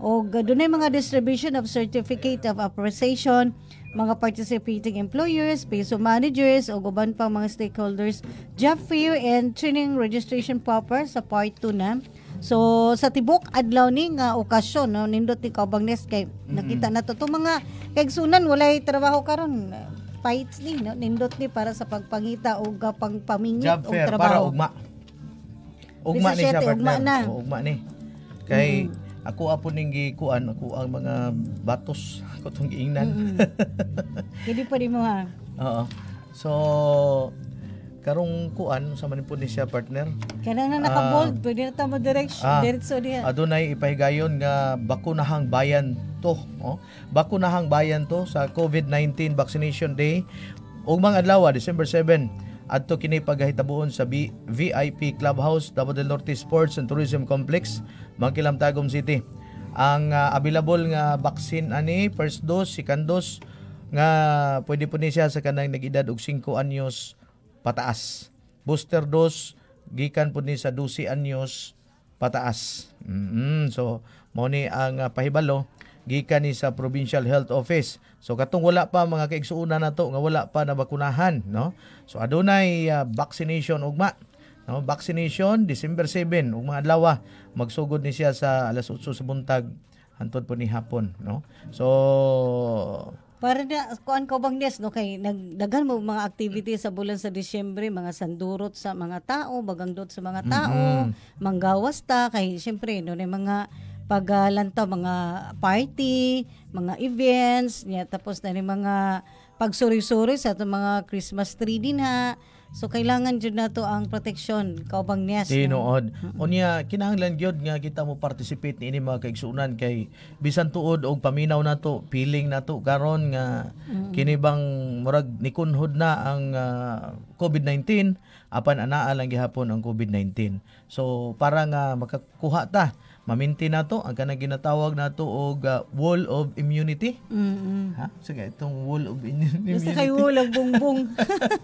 o dunay mga distribution of certificate of appreciation mga participating employers, peso managers o guban pang mga stakeholders, job fair and training registration proper sa part 2 na. So sa tibok adlaw ni nga okasyon no nindot ni Kaubangnes kay mm-hmm. nakita na to, to mga kaigsunan walay trabaho karon fights ni no nindot ni para sa pagpangita o pangpamingit o trabaho. og trabaho para ugma. Ugma ni siya partner. Ugma na. ugma ni. Kay mm ako apo ning gikuan ako ang mga batos ko tong giingnan. Hindi pa din mo ha. Oo. So karong kuan sa man ni siya partner. Kana na naka-bold uh, pwede na ta mo direction ah, diretso diha. Adunay ipahigayon nga bakunahang bayan to, oh. Bakunahang bayan to sa COVID-19 vaccination day ugmang adlaw ah, December 7 adto kini pagahitabuon sa B- VIP Clubhouse Davao del Norte Sports and Tourism Complex Bangkilam Tagum City. Ang uh, available nga vaccine ani first dose, second dose nga pwede po ni siya sa kanang nag-edad og 5 anyos pataas. Booster dose gikan po ni sa 12 anyos pataas. Mm-hmm. So mo ni ang uh, pahibalo gikan ni sa Provincial Health Office. So katong wala pa mga kaigsuuna na to nga wala pa nabakunahan, no? So adunay uh, vaccination ugma No, vaccination December 7 ug mga adlaw ah. magsugod ni siya sa alas 8 sa buntag hantod po ni hapon, no. So para na kuan ko bang des no kay nagdagan mo mga activity sa bulan sa Disyembre mga sandurot sa mga tao, bagangdot sa mga tao, mm-hmm. manggawas ta kay syempre no ni mga pagalanta mga party, mga events, niya tapos na ni mga pagsuri-suri sa mga Christmas tree din ha So kailangan jud nato ang protection kaubang niyas. Tinuod. Unya kinahanglan gyud nga kita mo participate niini mga kaigsuonan kay bisan tuod og paminaw nato, feeling nato karon nga mm. kinibang murag nikunhod na ang uh, ah, COVID-19 apan anaa lang gihapon ang COVID-19. So para nga makakuha ta maminti to ang kanang ginatawag nato og uh, wall of immunity. Mm-hmm. Ha? Sige, itong wall of immunity. Basta kay wall of bongbong.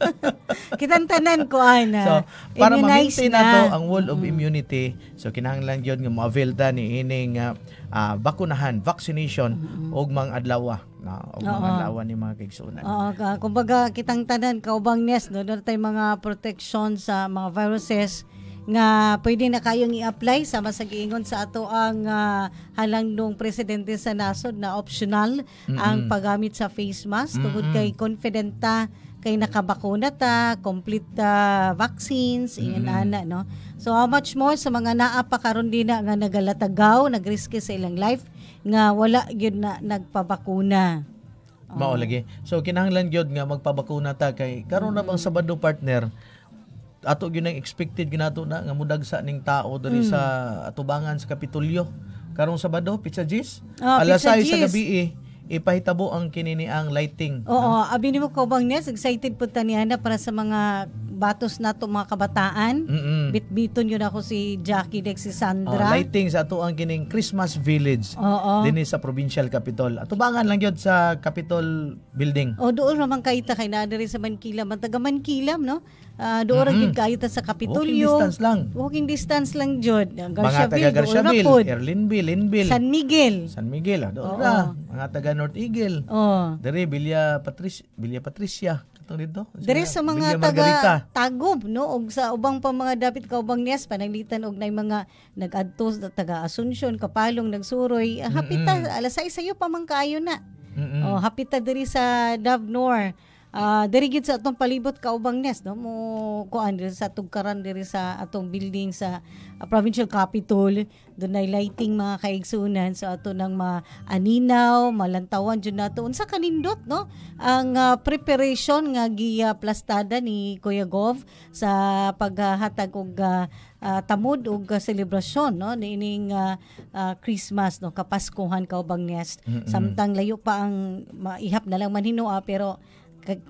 Kitang tanan ko ana. So, para maminti na. nato ang wall of mm-hmm. immunity, so kinahanglan gyud nga ma-avail ta ni ining uh, uh, bakunahan, vaccination mm-hmm. og mga adlaw na og mga Oo. ni mga kaigsunan. Oo, ka. kumbaga kitang tanan kaubang nes no, no tay mga protection sa mga viruses nga pwede na kayong i-apply sama sa giingon sa ato ang uh, halang nung presidente sa nasod na optional mm-hmm. ang paggamit sa face mask mm-hmm. kay confidenta kay nakabakuna ta complete uh, vaccines mm-hmm. ingon ana no so how much more sa mga naa pa karon din na nga nagalatagaw nagriske sa ilang life nga wala gyud na nagpabakuna Mao oh. lagi. So kinahanglan gyud nga magpabakuna ta kay karon na bang Sabado partner ato gyud ang expected ginato na nga mudagsa ning tao diri mm. sa atubangan sa Kapitolyo karong Sabado pitsa gis oh, alas 6 sa gabi eh, ipahitabo ang kinini ang lighting. Oo, no? abi nimo ko bang Nes excited pud ta Ana para sa mga batos na to mga kabataan. Mm-mm. Bitbiton yun ako si Jackie Dex si oh, Sandra. Uh, lighting sa ato ang kining Christmas Village. Oo. Dinhi sa provincial capital. Atubangan lang yun sa Capitol building. O doon naman kayita kay na diri sa Mankila, man taga Mankilam no. Uh, ah, doon mm-hmm. ra kaita sa Kapitolyo. Walking distance lang. Walking distance lang jud. mga taga Garciaville, Erlinville, Linville. San Miguel. San Miguel ah, doon ra. Mga taga North Eagle. Oh. Diri Villa Patricia, Villa Patricia tawag dito? Dere sa mga taga Tagub no og sa ubang pa mga dapit ka kaubang niyas panaglitan og nay mga nagadtos taga Asunsyon, Kapalong, Nagsuroy, ah, hapita mm-hmm. alas 6 sayo pa man kaayo na. Mm-hmm. Oh, hapita diri sa Davnor Uh, diri sa atong palibot kaubang nes no mo kuan diri sa karan diri sa atong building sa uh, provincial capital dunay lighting mga kaigsunan so ato nang maaninaw malantawan jud nato unsa kanindot no ang uh, preparation nga plastada ni Kuya Gov sa paghatag og uh, uh, tamod og uh, selebrasyon no niining uh, uh, Christmas no kapaskuhan ka nes mm-hmm. samtang layo pa ang maihap na lang man hinua pero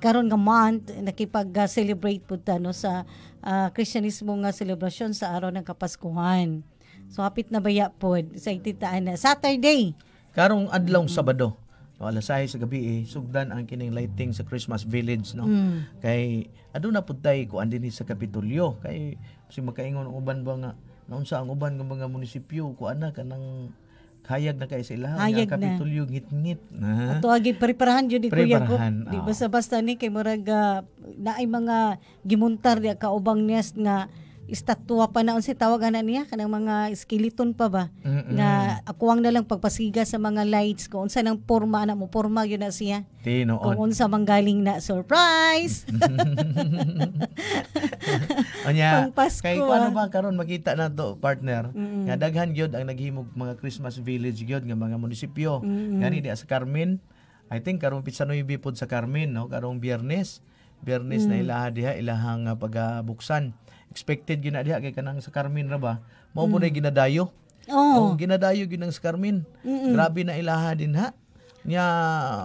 karon nga month nakipag-celebrate pud ta no sa uh, ah, Kristyanismo nga selebrasyon sa araw ng Kapaskuhan. So hapit na baya pod sa ititaan ah, na Saturday. Karong adlaw mm-hmm. Sabado. So alas sa gabi eh, sugdan ang kining lighting sa Christmas Village no. Mm. Kay aduna pud tay ko andin sa Kapitolyo kay si makaingon uban ba nga naunsa ang uban nga mga munisipyo ko ana kanang Hayag na kay sila. Hayag na. Kapitulyo gitnit. Na. Ato agi preparahan jud ni Kuya ko. Oh. Di basta basta ni kay murag uh, naay mga gimuntar di kaubang niyas nga istatwa pa naon si tawagan na niya kanang mga skeleton pa ba Mm-mm. nga akuang na lang pagpasiga sa mga lights kung unsa nang porma na mo porma yun na siya Tinoon. kung unsa manggaling na surprise Anya kay paano ah. ba karon makita na to partner mm-hmm. nga daghan gyud ang naghimog mga Christmas village gyud nga mga munisipyo mm-hmm. ngani di sa Carmen I think karong pizza no pod sa Carmen no karong Biyernes Biyernes mm-hmm. na mm. ilaha diha ilahang uh, pagabuksan expected gyud na diha kay kanang sa Carmen ra ba mao mo mm. ginadayo oh. oh ginadayo gyud ng sa Carmen Mm-mm. grabe na ilaha din ha nya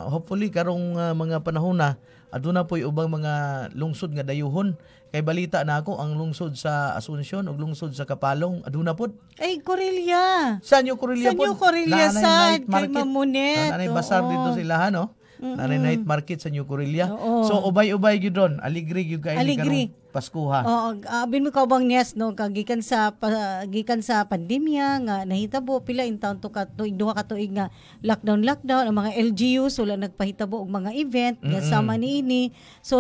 hopefully karong uh, mga panahon na aduna po ubang mga lungsod nga dayuhon. Kay balita na ako, ang lungsod sa Asunsyon ug lungsod sa Kapalong, aduna po. Ay, Corelia Saan yung Corilla po? Saan yung Corilla sa Kay Mamunet. Nanay Basar Oo. dito sila, no? Mm-mm. night market sa New Corilla. Oo. So ubay-ubay gyud ron, aligri gyud kay Aligri. Paskuha. Oo, abin mo ka bang yes no kagikan sa pa, gikan sa pandemya nga nahitabo pila in town to ka tuig duha ka tuig nga lockdown lockdown ang mga LGUs wala nagpahitabo og mga event mm-hmm. nga sama ini. So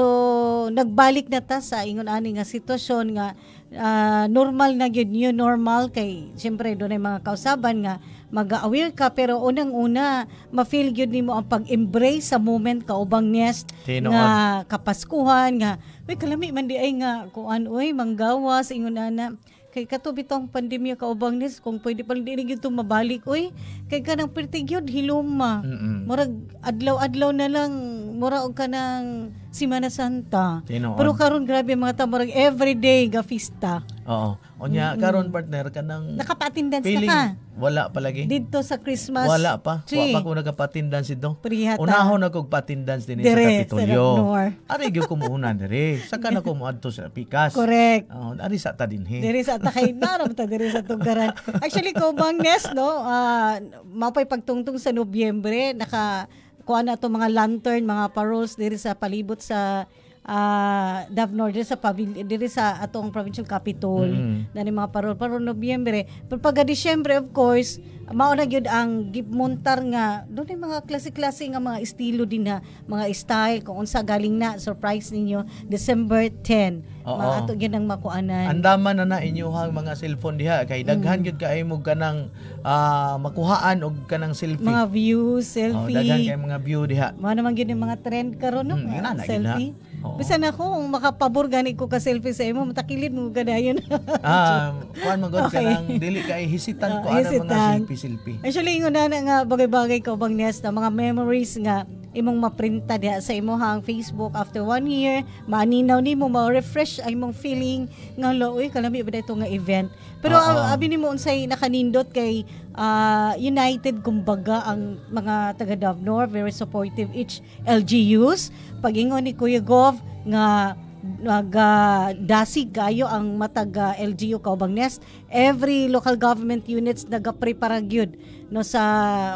nagbalik na ta sa ingon ani nga sitwasyon nga uh, normal na gyud new normal kay siyempre doon ay mga kausaban nga mag-aware ka pero unang-una ma-feel gyud nimo ang pag-embrace sa moment kaubang nest Tinood. nga kapaskuhan nga uy kalami man di ay nga kuan uy manggawas ingon ana Kay kato bitong pandemya kaubang nis kung pwede pa hindi ito mabalik oy kay kanang pertigyod hiluma. Mm-mm. Murag adlaw-adlaw na lang mura og kanang Semana Santa. Tinoon. Pero karon grabe mga ta murag everyday ga festa. Oo. Onya, mm-hmm. karon partner ka ng Nakapa-attendance feeling, na ka. Wala palagi. Dito sa Christmas. Wala pa. Tree. Wa pa ko nagapa-attendance ito. Prihata. Unahon na kog pa din dire, sa Kapitolyo. Ari gyud ko muuna dire. Saka na ko moadto sa Pikas. Correct. Oh, ari sa ta dinhi. Dire sa ta kay naram ta dire sa tugaran. Actually ko bang nest no, uh, ah, mapay pagtungtong sa Nobyembre naka kuha na to mga lantern, mga parols diri sa palibot sa uh, ah, Davnor diri sa pavil- diri sa atong provincial capital mm-hmm. na mga parol parol Nobyembre pero pagka Disyembre of course mao na gyud ang gibmontar nga do ni mga klase-klase nga mga estilo din ha mga style kung unsa galing na surprise ninyo December 10 Oo. maato gyud ang makuanan andaman na na inyohang mga cellphone diha kay daghan mm. gyud mm. kay mo kanang uh, makuhaan og kanang selfie mga view, selfie oh, daghan kay mga view diha mao na naman gyud mga trend karon no mm, mga selfie na, Oo. Bisan ako, kung makapabor gani ko ka-selfie sa imo, matakilid mo ganayon. ah, kuan mo okay. ka nang dili ka hisitan ah, ko uh, ana mga selfie-selfie. Actually, ingon na nga bagay-bagay ka bang nest mga memories nga imong maprinta diha sa imong Facebook after one year maaninaw nimo ma-refresh ang imong feeling nga lo uy kalami ba dito nga event pero uh-huh. abi nimo unsay nakanindot kay uh, united kumbaga ang mga taga Davnor very supportive each LGUs pagingon ni Kuya Gov nga nagadasig uh, kayo ang mataga uh, LGU Kaubang Nest every local government units nagapreparag yun no sa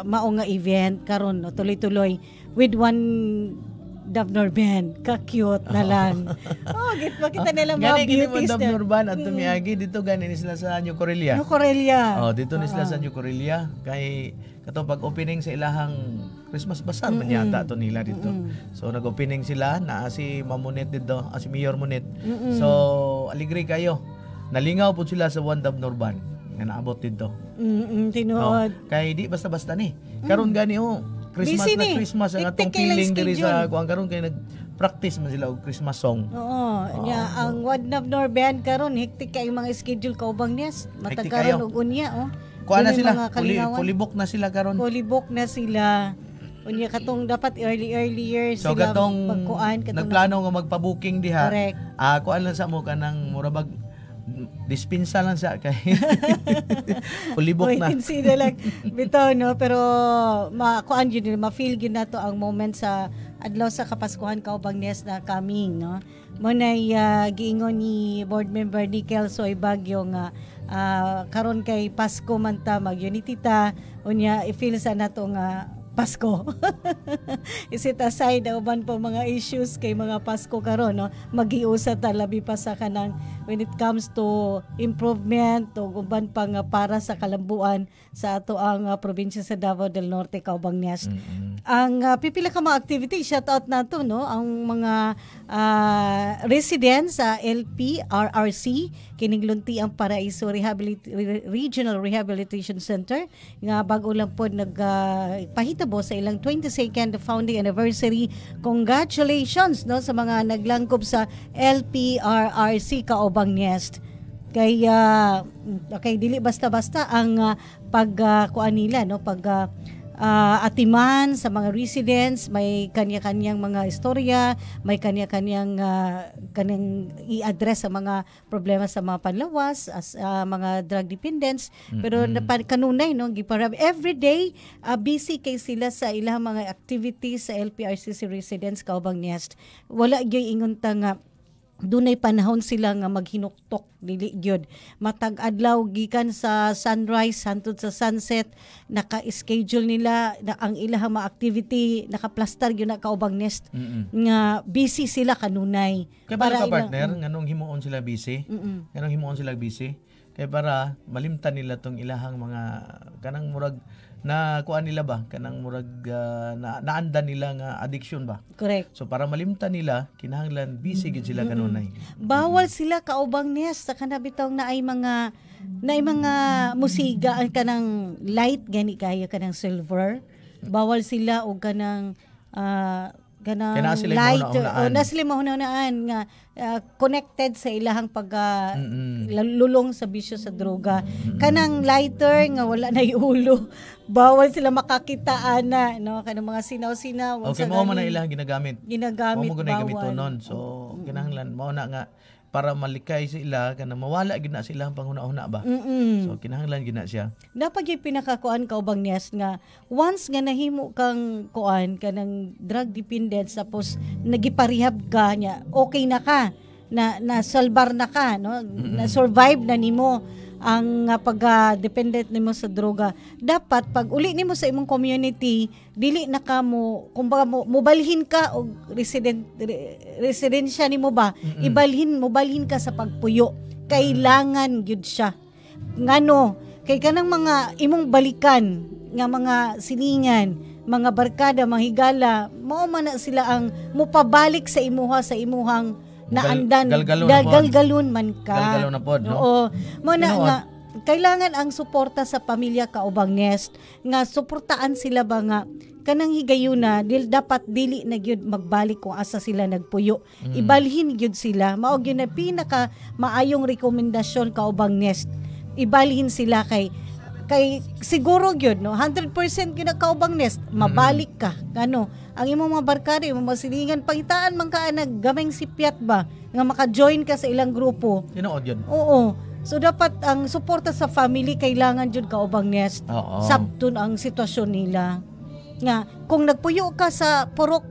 maong nga event karon no tuloy-tuloy with one Davnor Band. Ka-cute na oh. lang. Oh, oh git makita nila oh, mga beauties. Gani, Davnor Band at Tumiagi, mm. dito gani ni sila sa New Corelia. New Corelia. Oh, dito ni sila uh sa New Corelia. Kay, kato pag opening sa ilahang Christmas Bazaar mm-hmm. to nila dito. Mm-hmm. So, nag-opening sila na si Mamunet dito, as ah, si Mayor Munet. Mm-hmm. So, aligri kayo. Nalingaw po sila sa One Davnor Band nga naabot dito. Mm-mm, tinuod. Oh, kay di basta-basta ni. Karon mm. gani oh, Christmas Busy na ni. Christmas ang atong feeling diri sa kuan karon kay nag practice man sila og Christmas song. Oo, oh, niya ah, so, ang Wadnab Norban karon hektik kay mga schedule kaubang niya matag karon og unya oh. Kuha na sila. Kulibok na sila karon. Kulibok na sila. Unya katong dapat early early years so, sila katong, pagkuan katong nagplano nga magpa-booking diha. Correct. Ah, uh, kuan lang sa mo kanang murabag dispinsa lang sa kay. Fully booked na. see na lang. Bitaw, no? Pero, makuan yun, ma-feel yun na to ang moment sa adlaw sa Kapaskuhan kaubang nes na coming, no? Muna uh, ah, giingon ni board member ni Kelsoy Bagyo nga uh, karon kay Pasko man ta mag unity ta unya i-feel sa nato nga Pasko. Isit aside uban po mga issues kay mga Pasko karon no. Magiusa ta labi pa sa kanang when it comes to improvement o uban pang para sa kalambuan sa ato ang uh, probinsya sa Davao del Norte kaubang nias. Mm-hmm. Ang uh, pipila ka mga activity shout out nato no ang mga uh, residents sa uh, LPRRC kining lunti ang Paraiso Rehabilit- Regional Rehabilitation Center nga bag-o lang po nagpahita uh, Tabo sa ilang 22nd founding anniversary. Congratulations no sa mga naglangkob sa LPRRC Kaobang Nest. Kaya uh, okay dili basta-basta ang uh, ah, pagkuan ah, uh, nila no pag uh, uh, atiman sa mga residents, may kanya-kanyang mga istorya, may kanya-kanyang uh, kanyang i-address sa mga problema sa mga panlawas as uh, mga drug dependents. Mm-hmm. Pero napan kanunay no giparab every day uh, busy kay sila sa ilang mga activities sa LPRCC residents kaubang Nest. Wala gyoy ingon ta uh, dunay panahon sila nga maghinuktok dili gyud matag adlaw gikan sa sunrise hantud sa sunset naka-schedule nila na ang ilahang mga activity naka-plaster gyud na kaubang nest Mm-mm. nga busy sila kanunay kay para ka partner mm, nganong himuon sila busy mm-mm. nganong himuon sila busy kay para malimtan nila tong ilahang mga kanang murag na kuan nila ba kanang murag uh, na, naanda nila nga addiction ba correct so para malimta nila kinahanglan busy gid sila mm-hmm. kanunay bawal sila kaubang niya sa kanabitong na ay mga na ay mga musiga kanang light gani kaya kanang silver bawal sila og kanang uh, ah, ganang Kaya sila light na sila mahunahunaan nga uh, connected sa ilahang pag uh, lulong sa bisyo sa droga kanang lighter nga wala na ulo bawal sila makakita ana no kanang mga sinaw-sinaw okay mo man na ilang ginagamit ginagamit mo mo gunay gamito nun so kinahanglan mo na nga para malikay sila kana mawala gid na sila ang panghuna-huna ba Mm-mm. so kinahanglan gid na siya napag pinakakuan ka ubang nest nga once nga nahimo kang kuan kanang drug dependence tapos nagiparihab ka nya okay na ka na nasalbar na ka no na survive na nimo ang uh, ah, pagka-dependent nimo sa droga dapat pag uli nimo sa imong community dili na ka mo kumbaga mo mobalhin ka og resident re, residensya nimo ba mm-hmm. ibalhin mobalhin ka sa pagpuyo kailangan gyud siya ngano kay kanang mga imong balikan nga mga silingan mga barkada mga higala mao man na sila ang mupabalik sa imuha sa imuhang na andan galgalon, gal, galgalon man ka galgalon na pod no oo Muna ano nga kailangan ang suporta sa pamilya kaubang nest nga suportaan sila ba nga kanang higayuna dil dapat dili na gyud magbalik kung asa sila nagpuyo mm. ibalhin gyud sila mao gyud na pinaka maayong rekomendasyon kaubang nest ibalhin sila kay kay siguro gyud no 100% gyud kaubang nest mabalik mm. ka kano mm ang imong mga barkada, imong masilingan, pangitaan man ka na gaming sipyat ba, nga maka-join ka sa ilang grupo. Tinuod yun. Oo. So dapat ang suporta sa family kailangan jud ka ubang nest. Sabton ang sitwasyon nila. Nga kung nagpuyo ka sa purok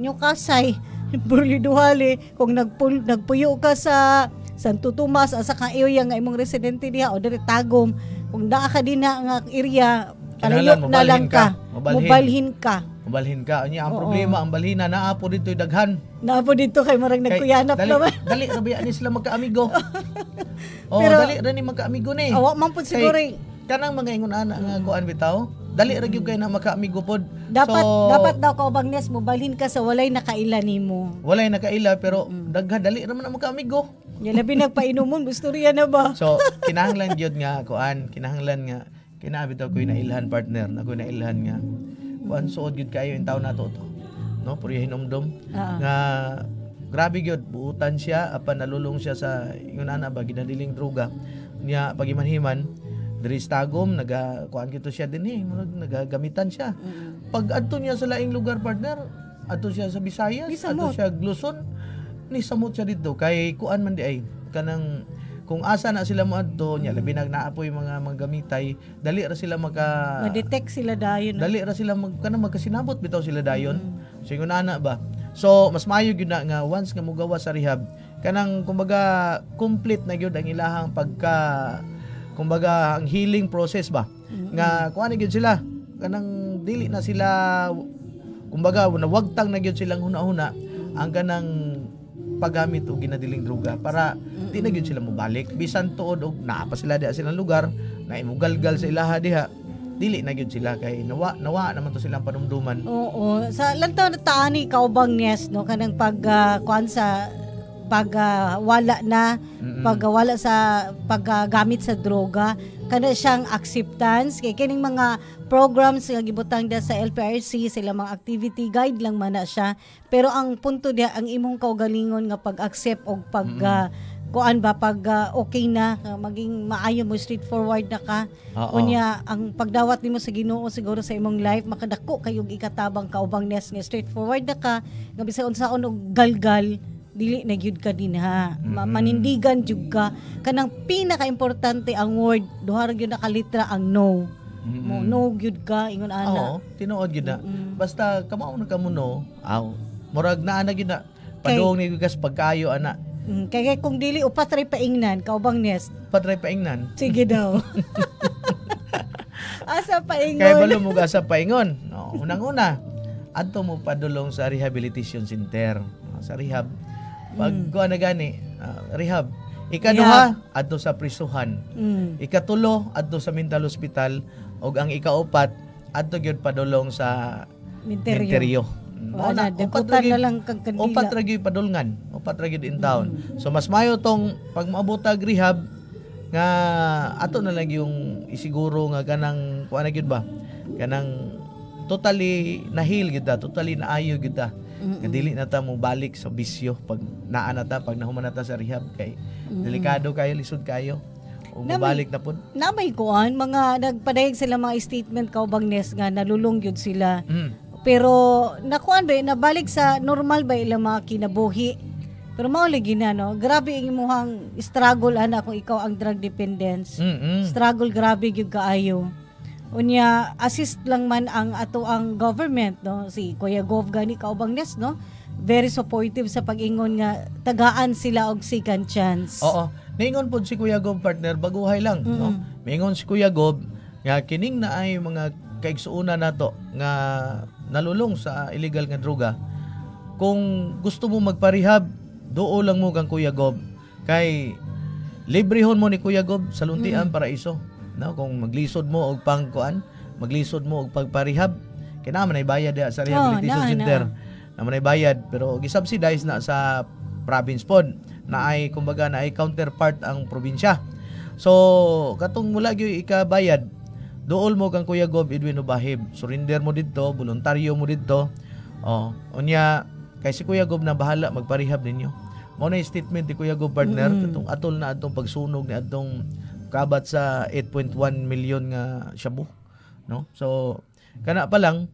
nyo kasay, Burliduhali, kung nagpul, nagpuyo ka sa Santo Tomas asa ka area nga imong residente diha o diri Tagum, kung daa ka din nga area Kinahanglan na lang ka. Mabalhin. Mabalhin ka. Mabalhin ka. Anya, ang Oo. problema, ang balhina, naapo dito'y daghan. Naapo dito kay marag Kay- nagkuyanap dali, naman. Dali, rabi, ani sila magkaamigo. oh, Pero- dali, rin magkaamigo ni. Awa man po siguro eh. kanang mga ingon ana nga kuan bitaw dali ra gyud kay na makaamigo pod Dapat so, dapat daw ka ubang nes mobalhin ka sa walay nakaila nimo. walay nakaila pero mm. daghan dali ra man ang makaamigo Ya labi nagpainomon gusto riya na ba? so kinahanglan gyud nga kuan kinahanglan nga Kinabit ako na ilhan partner, ako na ilhan nga. Kuan suod gid kayo in taon nato to. No, puri umdom. uh-huh. Ah. nga grabe gyud buutan siya apan nalulong siya sa ingon ana ba ginadiling droga niya pagimanhiman diri tagom naga kuan kito siya dinhi eh, nagagamitan siya pag adto niya sa laing lugar partner adto siya sa Visayas adto siya Gluson ni samot siya dito kay kuan man di ay kanang kung asa na sila mo adto nya labi nag naa po yung mga manggamitay dali ra sila maka ma-detect sila dayon dali ra sila mag kana magkasinabot bitaw sila dayon mm. so ingon ana ba so mas maayo gyud na nga once nga mogawa sa rehab kanang kumbaga complete na gyud ang ilahang pagka kumbaga ang healing process ba mm-hmm. nga kuan gyud sila kanang dili na sila kumbaga nawagtang na gyud silang hunahuna ang kanang paggamit o ginadiling droga para mm-hmm. di na gyud sila mobalik bisan tuod og naa pa sila diha silang lugar na imugalgal sa ilaha diha dili na gyud sila kay nawa nawa naman to silang panumduman oo sa lantaw na taani ikaw bang yes no kanang pag uh, kuan sa pag uh, wala na mm-hmm. pag uh, wala sa paggamit uh, sa droga kana siyang acceptance kay kining mga programs nga gibutang da sa LPRC sila mga activity guide lang man na siya pero ang punto diha ang imong kaugalingon nga pag-accept og pag mm-hmm. uh, kuan ba pag uh, okay na uh, maging maayo mo forward na ka uh unya ang pagdawat nimo sa Ginoo siguro sa imong life makadako kayog ikatabang ka ubang nest nga straightforward na ka nga bisan unsa og galgal dili na gyud ka dinha mm-hmm. manindigan jud ka kanang pinakaimportante ang word duha ra gyud nakalitra ang no mm-hmm. mo no gyud ka ingon ana oo tinuod gyud na mm-hmm. basta kamao na kamo no aw murag na ana gyud na paduong ni gas pagkayo ana mm, kay kay kung dili upat ray paingnan kaubang nest patray paingnan sige daw asa paingon kay balo mo asa paingon no unang una adto mo padulong sa rehabilitation center sa rehab pag mm. kuha na gani, uh, rehab. Ikaduha, yeah. adto sa prisuhan. Mm. Ikatulo, adto sa mental hospital. ug ang ikaupat, adto gyud padulong sa Minteryo. Minteryo. Mao na upat na lang kag kandila. Upat ra gyud padulngan, upat ra gyud in town. Mm. So mas mayo tong pag maabotag rehab nga ato na lang yung isiguro nga kanang kuan na gyud ba? Kanang totally nahil gyud ta, totally naayo gyud ta Mm-mm. dili na ta mo balik sa bisyo pag naa na ta pag nahuman na ta sa rehab kay Mm-mm. delikado kayo lisod kayo o mabalik na pud may kuan mga nagpadayag sila mga statement kaubang nes nga nalulungyod sila mm. pero nakuan ba nabalik sa normal ba ilang mga kinabuhi pero mao lagi na no grabe ang imong struggle ana kung ikaw ang drug dependence mm-hmm. struggle grabe gyud kaayo unya assist lang man ang ato ang government no si Kuya Gov gani kaubangnes no very supportive sa pag-ingon nga tagaan sila og second chance oo mingon pud si Kuya Gov partner baguhay lang mm. no mingon si Kuya Gov nga kining na ay mga kaigsuuna nato nga nalulong sa illegal nga droga kung gusto mo magparehab doo lang mo kang Kuya Gov kay librehon mo ni Kuya Gov sa luntian mm. iso no kung maglisod mo og pangkuan maglisod mo og pagparehab kay naa man bayad ya sa rehabilitation oh, na, center na man bayad pero gisubsidize na sa province pod na ay kumbaga na ay counterpart ang probinsya so katong mula gyud ikabayad dool mo kang Kuya Gob Edwin Ubahib surrender mo didto voluntaryo mo didto oh unya kay si Kuya Gob na bahala magparehab ninyo mo na statement ni Kuya Gob partner mm. katong atol na adtong pagsunog ni adtong kabat sa 8.1 million nga shabu no so kana pa lang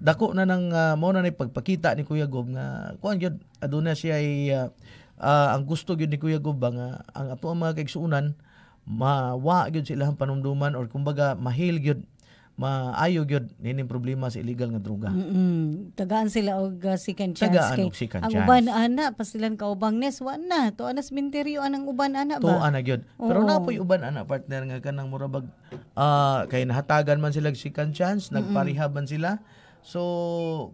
dako na nang uh, ah, mo na ni pagpakita ni Kuya Gob nga kuan gyud aduna siya ay uh, uh, ang gusto gyud ni Kuya Gob ba nga ang ato ang mga kaigsuonan mawa gyud sila ilahang panumduman or kumbaga mahil gyud maayo gyud nini problema sa illegal nga droga. Mm-mm. Tagaan sila og uh, second chance Tagaan kay og second ang chance. uban ana pa silang kaubang nes wa na to anas minteryo anang uban ana ba. To ana gyud. Pero na po'y uban ana partner nga kanang murabag uh, ah, kay nahatagan man sila og second chance, Mm-mm. nagparihaban sila. So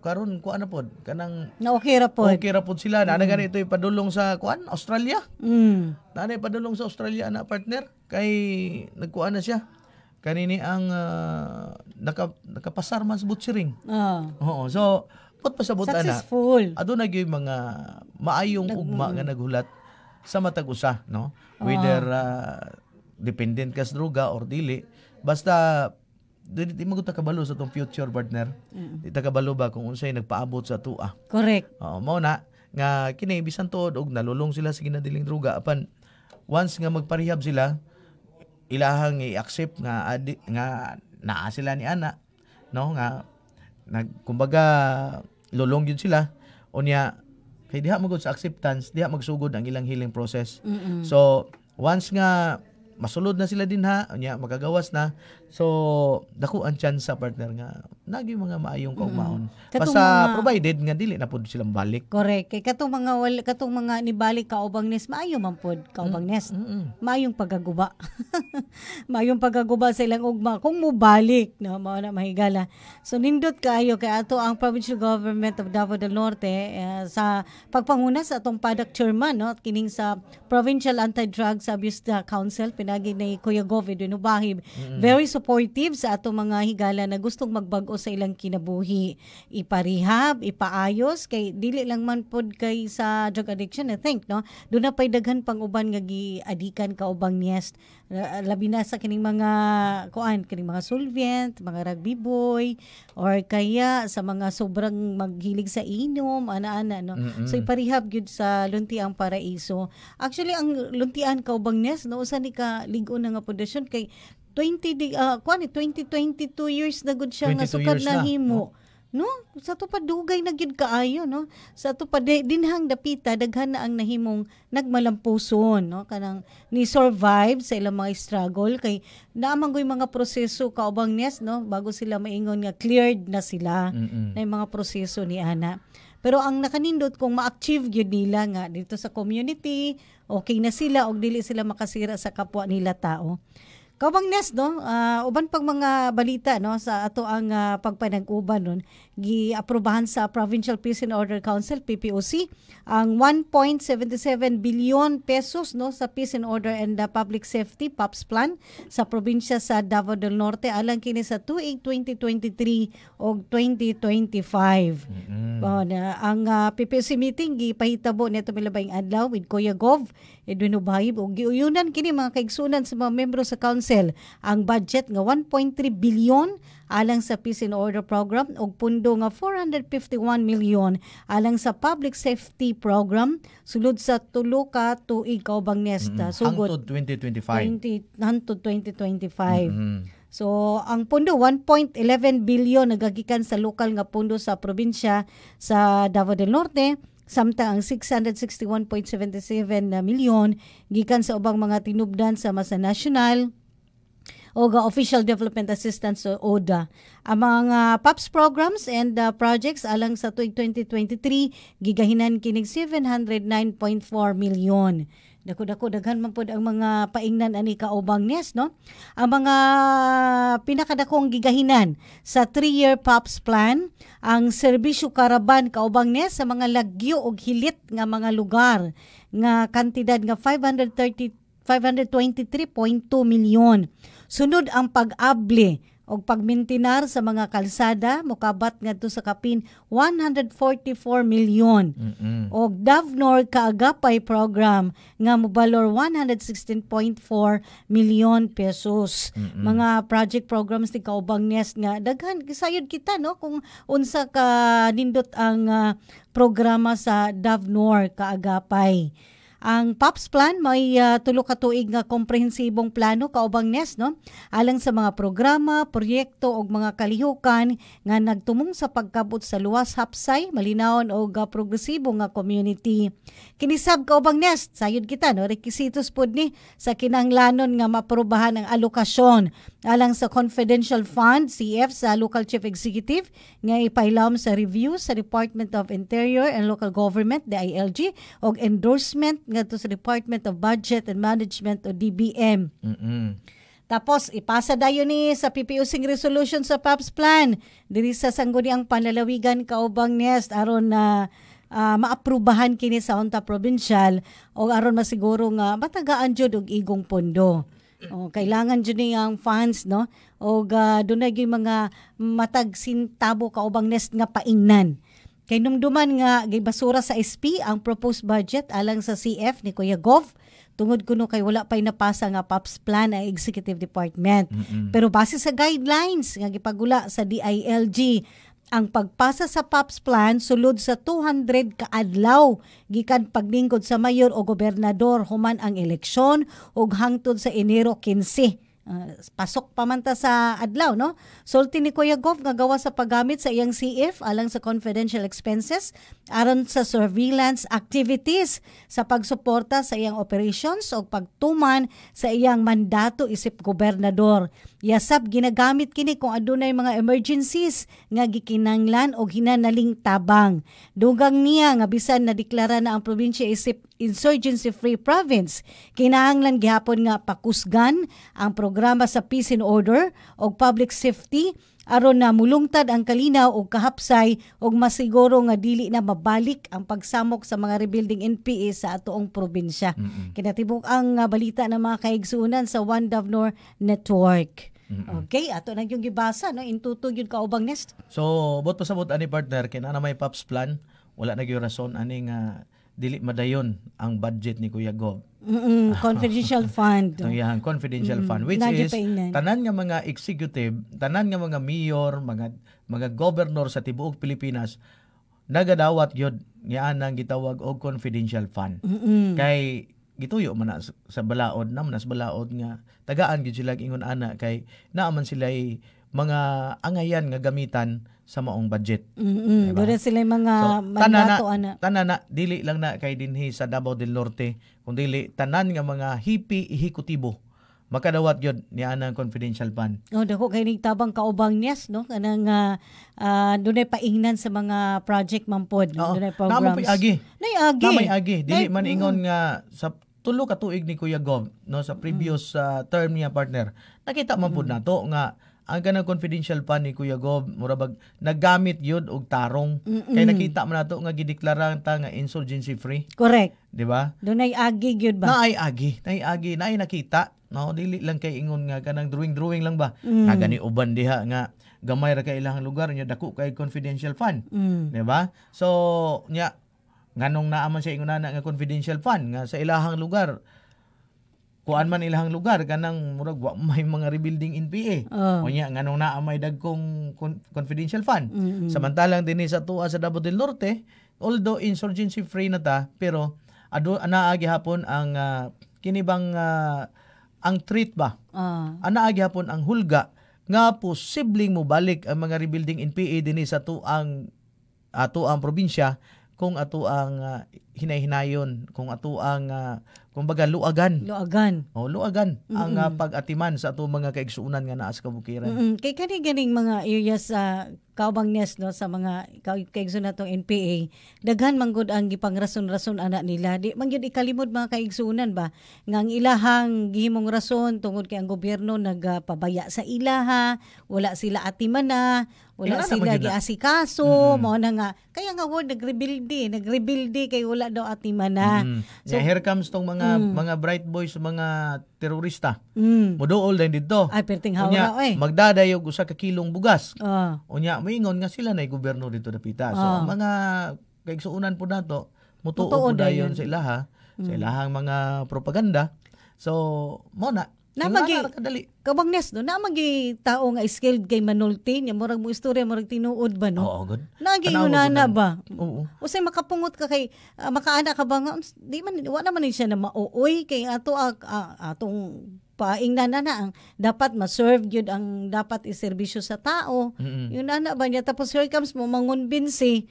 karon kuan na pod kanang na okay ra pod. Okay ra pod sila na mm. gani ito ipadulong sa kuan Australia. Mm. Na padulong sa Australia ana partner kay nagkuan na siya kanini ang uh, naka, nakapasar man sa butchering. Uh. Oo. So, pot pasabot ana. Successful. Ado na gyud mga maayong Nag- ugma nga naghulat sa matag usa, no? Whether uh. uh, dependent kas druga or dili, basta dili di magud kabalo sa tong future partner. Mm. Di kabalo ba kung unsay nagpaabot sa tua. Correct. Oo, mao na nga kini bisan tuod og nalulong sila sa ginadiling druga apan once nga magparehab sila, ilahang i-accept nga adi, nga naa sila ni ana no nga nag kumbaga lulong yun sila unya kay diha magud sa acceptance diha magsugod ang ilang healing process mm-hmm. so once nga masulod na sila din ha unya magagawas na So, dako ang chance sa partner nga nagi mga maayong kaugmaon. Mm. Basta mga, provided nga dili na pud silang balik. Correct. Kay katong mga wal, katong mga nibalik ka ubang nes maayo man pud kaubang mm, nes. Mm-mm. Maayong pagaguba. maayong pagaguba sa ilang ugma kung mo balik no mao na mahigala. So nindot kaayo kay ato ang provincial government of Davao del Norte eh, sa pagpanguna sa atong padak chairman no kining sa Provincial Anti-Drugs Abuse Council pinagi ni Kuya Govid Winubahib. mm Very supportive sa ato mga higala na gustong magbago sa ilang kinabuhi. Iparehab, ipaayos, kay dili lang man pod kay sa drug addiction, I think, no? Doon na pa'y daghan pang uban nga giadikan ka ubang yes. Labi na sa kining mga, kuan, kining mga solvent, mga rugby boy, or kaya sa mga sobrang maghilig sa inom, ana-ana, no? Mm-hmm. So, iparehab yun sa luntiang paraiso. Actually, ang luntian ka ubang yes, no? Usa ni ka ligon na nga pundasyon kay 20 uh, kuan 20 22 years na good siya nga sukad na, na himo. No? no? Sa to pa dugay na gyud kaayo no. Sa to pa dinhang dapita daghan na ang nahimong nagmalampuson no kanang ni survive sa ilang mga struggle kay naamang goy mga proseso kaubang nes no bago sila maingon nga cleared na sila Mm-mm. mga proseso ni ana. Pero ang nakanindot kung ma-achieve gyud nila nga dito sa community, okay na sila og dili sila makasira sa kapwa nila tao. Kawang Nes no, uh, uban pag mga balita no sa ato ang uh, pagpanag-uban nun, giaprobahan sa Provincial Peace and Order Council PPOC ang 1.77 billion pesos no sa Peace and Order and uh, Public Safety POPS plan sa probinsya sa Davao del Norte alang kini sa tuig 2023 og 2025. Mm-hmm. Mm. Oh, ah, na, ang uh, ah, PPC meeting gipahitabo nito milabay adlaw with Kuya Gov Edwin Ubayib og giuyunan kini mga kaigsunan sa mga membro sa council ang budget nga 1.3 billion alang sa Peace and Order Program og pundo nga 451 milyon alang sa Public Safety Program sulod sa tulo ka tuig kaubang nesta. Mm. Sugod 2025. 20, hangtod 2025. Mm-hmm. So ang pondo 1.11 billion nagagikan sa lokal nga pondo sa probinsya sa Davao del Norte samtang ang 661.77 na milyon gikan sa ubang mga tinubdan sa Masa National o ga Official Development Assistance o ODA. Ang mga PAPS programs and uh, projects alang sa tuig 2023 gigahinan kining 709.4 milyon. Dako-dako daghan man pod ang mga paingnan ani kaubang nes no. Ang mga pinakadakong gigahinan sa 3-year POPS plan ang serbisyo karaban kaubang nes sa mga lagyo ug hilit nga mga lugar nga kantidad nga 530 523.2 milyon. Sunod ang pag-able og pagmintinar sa mga kalsada mukabat ngadto sa kapin 144 milyon mm-hmm. og Davnor kaagapay program nga mobalor 116.4 milyon pesos mm-hmm. mga project programs ni kaubang nest nga daghan gisayod kita no kung unsa ka nindot ang uh, programa sa Davnor kaagapay ang POPS plan may uh, ah, tulo ka tuig nga komprehensibong plano kaubang NES no alang sa mga programa, proyekto ug mga kalihukan nga nagtumong sa pagkabot sa luwas hapsay, malinawon og uh, progresibo nga community. Kinisab kaubang NES sayod kita no rekisitos pud ni sa kinanglanon nga maprobahan ang alokasyon alang sa confidential fund CF sa local chief executive nga ipailawom sa review sa Department of Interior and Local Government ILG og endorsement ngadto sa Department of Budget and Management o DBM. Mm-mm. Tapos ipasa dayo ni sa PPUsing resolution sa PAPS plan diri sa sangguni ang panlalawigan kaubang nest aron na uh, maaprubahan kini sa unta provincial o aron masiguro nga matagaan jud og igong pondo. O, kailangan jud ni ang funds no o uh, dunay mga matag sintabo kaubang nest nga paingnan Kay numduman nga gibasura sa SP ang proposed budget alang sa CF ni Kuya Gov tungod kuno kay wala pay napasa nga PAPS plan ang executive department. Mm-hmm. Pero base sa guidelines nga gipagula sa DILG ang pagpasa sa PAPS plan sulod sa 200 ka adlaw gikan paglingkod sa mayor o gobernador human ang eleksyon ug hangtod sa Enero 15. Uh, pasok pamanta sa adlaw no sulti ni Kuya Gov nga gawa sa paggamit sa iyang CF alang sa confidential expenses aron sa surveillance activities sa pagsuporta sa iyang operations o pagtuman sa iyang mandato isip gobernador yasab ginagamit kini kung adunay mga emergencies nga gikinanglan o hinanaling tabang dugang niya nga bisan na deklara na ang probinsya isip insurgency free province kinahanglan gihapon nga pakusgan ang program programa sa peace and order o public safety aron na mulungtad ang kalinaw o kahapsay o masiguro nga dili na mabalik ang pagsamok sa mga rebuilding NPA sa atoong probinsya. Mm-hmm. Kinatibok ang ah, balita ng mga kaigsuunan sa One Davnor Network. Mm-hmm. Okay, ato na yung gibasa no intuto yun kaubang nest. So, bot pasabot ani partner kina na may POPS plan, wala na gyud rason aning uh, dili madayon ang budget ni Kuya Gov. Mm-mm, ah. confidential fund. Ito confidential Mm-mm. fund which Nadi is tanan nga mga executive, tanan nga mga mayor, mga mga governor sa tibuok Pilipinas nagadawat yod nga nang gitawag og confidential fund. Mm-mm. Kay gituyo man sa balaod na manas balaod nga tagaan gyud sila ingon ana kay naaman sila mga angayan nga gamitan sa maong budget. Mm-hmm. Diba? Dure sila mga so, mandato ana. Tanana, dili lang na kay dinhi sa Davao del Norte kun dili tanan nga mga hipi ehekutibo makadawat gyud ni anang confidential fund. Oh, dako kay ning tabang kaubang niyas no kanang uh, ah, dunay paingnan sa mga project mampod. no? dunay programs. Namo agi. Nay agi. Namay agi. Dili man mm. ingon nga sa tulo ka tuig ni Kuya Gov no sa previous uh, term niya partner. Nakita man pod mm. nato nga ang kanang confidential pa ni Kuya Gob murabag naggamit yun og tarong Mm-mm. kay nakita man nato nga gideklara ta nga insurgency free correct di ba dunay agi gyud ba naay agi naay agi naay nakita no dili lang kay ingon nga kanang drawing drawing lang ba mm. nga gani uban diha nga gamay ra kay ilang lugar nya dako kay confidential fund mm. di ba so nya nganong naaman sa ingon na nga confidential fund nga sa ilahang lugar kuan man ilahang lugar ganang murag wa may mga rebuilding NPA. Uh. Ah. Oh. nganong naa may dagkong confidential fund. Mm-hmm. Samantalang dinhi sa tuwa sa Davao del Norte, although insurgency free na ta, pero ado naa gihapon ang uh, ah, kinibang uh, ah, ang treat ba. Uh. Anaa gihapon ang hulga nga posibleng mobalik ang mga rebuilding NPA dinhi sa tuang ato ang probinsya kung ato ang uh, ah, hinay kung ato ang uh, kumbaga luagan. Luagan. Oh, luagan mm-hmm. ang uh, pag-atiman sa ato mga kaigsuunan nga naa sa kabukiran. Mm-hmm. Kay kani ganing mga areas sa uh, kaubangnes no sa mga kaigsuunan tong NPA, daghan man gud ang gipangrason-rason ana nila. Di man gyud ikalimod mga kaigsuunan ba nga ang ilahang gihimong rason tungod kay ang gobyerno nagpabaya uh, sa ilaha, wala sila atiman na, wala Ingana sila asikaso mm. mao na nga kaya nga word nagrebuild nagrebuildi kay wala daw ati mana mm. so yeah, here comes tong mga mm. mga bright boys mga terorista mm. mo do all din didto ay perting hawra oy magdadayog usa ka kilong bugas uh. unya moingon nga sila nay gobyerno dito dapita so uh. Ah. ang mga kaigsuunan po nato mutuo po dayon sa ilaha mm. sa ilahang mga propaganda so mo na na magi kabagnes no na magi tao nga skilled kay manulti nya murag mo istorya murag tinuod ba no. Oo good. Nagi na na ba? Oo. Usay makapungot ka kay uh, makaana ka ba nga di man wa naman ni siya na mauoy kay ato uh, atong paing na na ang dapat ma-serve gyud ang dapat iserbisyo sa tao. Mm-hmm. Yun na ba niya tapos here comes mo mangunbinsi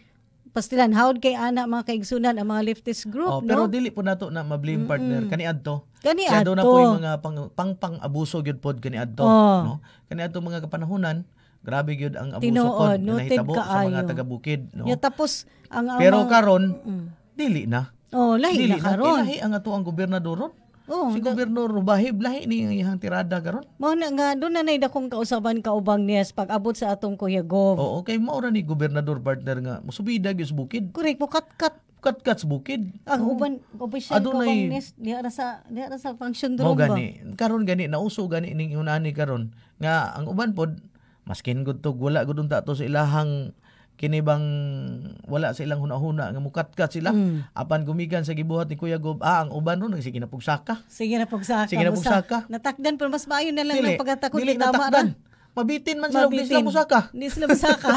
pastilan howd kay ana mga kaigsunan ang mga leftist group oh, pero no? dili po nato na ma partner kani adto kani adto na po yung mga pang pang, pang abuso gyud pod kani adto oh. no kani adto mga kapanahonan grabe gyud ang abuso pod no, nahitabo sa mga taga bukid no ya tapos ang, ang pero karon mm-hmm. dili na oh lahi dili na karon lahi ang ato ang gobernador Oh, si da- Gobernador bahib lahi ni iyang tirada karon. Mo na nga do na nay dakong kausaban kauban niya pag abot sa atong Kuya Gov. Oo, okay mao ra ni Gobernador partner nga musubida gyud sa bukid. Correct mo kat-kat kat-kat sa bukid. Ang oh. uban official Adunay, ko bang nes diha ra sa diha ra sa function drum ba. gani. Karon gani nauso gani ining unani karon nga ang uban pod maskin gud to wala gud unta to sa ilahang kinibang wala sa ilang hunahuna nga mukatkat sila mm. apan gumikan sa gibuhat ni Kuya Gob ah ang uban ron sige na pugsaka sige na pugsaka sige na pugsaka natakdan pero mas maayo na lang dili, ng pagkatakot dili, tama ra mabitin man sila Mabitin. Islam Osaka. Ni Islam Osaka.